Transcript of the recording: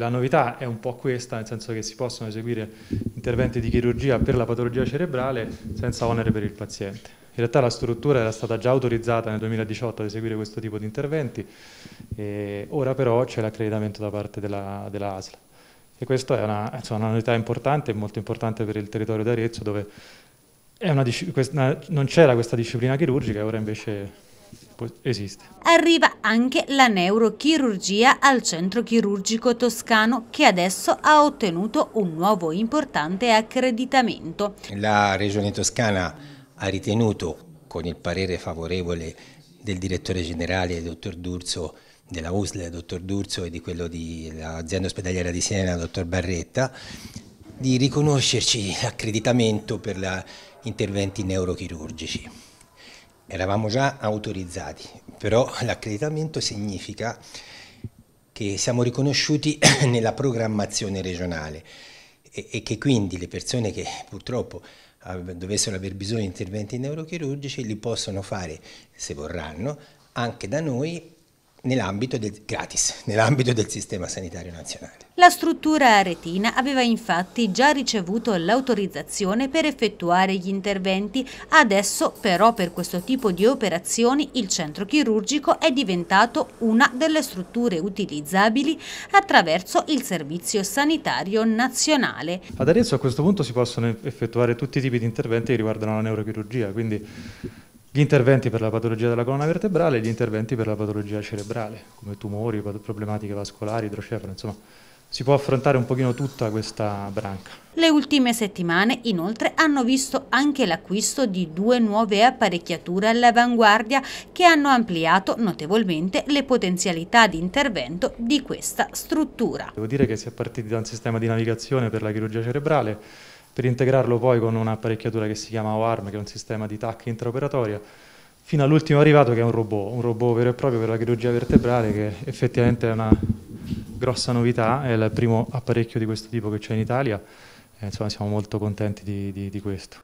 La novità è un po' questa, nel senso che si possono eseguire interventi di chirurgia per la patologia cerebrale senza onere per il paziente. In realtà la struttura era stata già autorizzata nel 2018 ad eseguire questo tipo di interventi, ora però c'è l'accreditamento da parte della, della ASL. E questa è una, insomma, una, novità importante, molto importante per il territorio d'Arezzo, dove una, una, non c'era questa disciplina chirurgica e ora invece esiste. Arriva anche la neurochirurgia al centro chirurgico toscano che adesso ha ottenuto un nuovo importante accreditamento. La regione toscana ha ritenuto con il parere favorevole del direttore generale, dottor D'Urso, della USL, dottor D'Urso, e di quello dell'azienda ospedaliera di Siena, dottor Barretta, di riconoscerci l'accreditamento per gli interventi neurochirurgici eravamo già autorizzati, però l'accreditamento significa che siamo riconosciuti nella programmazione regionale e, e che quindi le persone che purtroppo ah, dovessero aver bisogno di interventi neurochirurgici li possono fare, se vorranno, anche da noi nell'ambito del, gratis, nell'ambito del sistema sanitario nazionale. La struttura aretina aveva infatti già ricevuto l'autorizzazione per effettuare gli interventi, adesso però per questo tipo di operazioni il centro chirurgico è diventato una delle strutture utilizzabili attraverso il Servizio Sanitario Nazionale. Ad Arezzo a questo punto si possono effettuare tutti i tipi di interventi che riguardano la neurochirurgia, quindi gli interventi per la patologia della colonna vertebrale e gli interventi per la patologia cerebrale, come tumori, problematiche vascolari, idrocefalo, insomma si può affrontare un pochino tutta questa branca. Le ultime settimane inoltre hanno visto anche l'acquisto di due nuove apparecchiature all'avanguardia che hanno ampliato notevolmente le potenzialità di intervento di questa struttura. Devo dire che si è partiti da un sistema di navigazione per la chirurgia cerebrale per integrarlo poi con un'apparecchiatura che si chiama OARM, che è un sistema di TAC intraoperatoria, fino all'ultimo arrivato che è un robot, un robot vero e proprio per la chirurgia vertebrale che effettivamente è una grossa novità, è il primo apparecchio di questo tipo che c'è in Italia, e, eh, insomma siamo molto contenti di, di, di questo.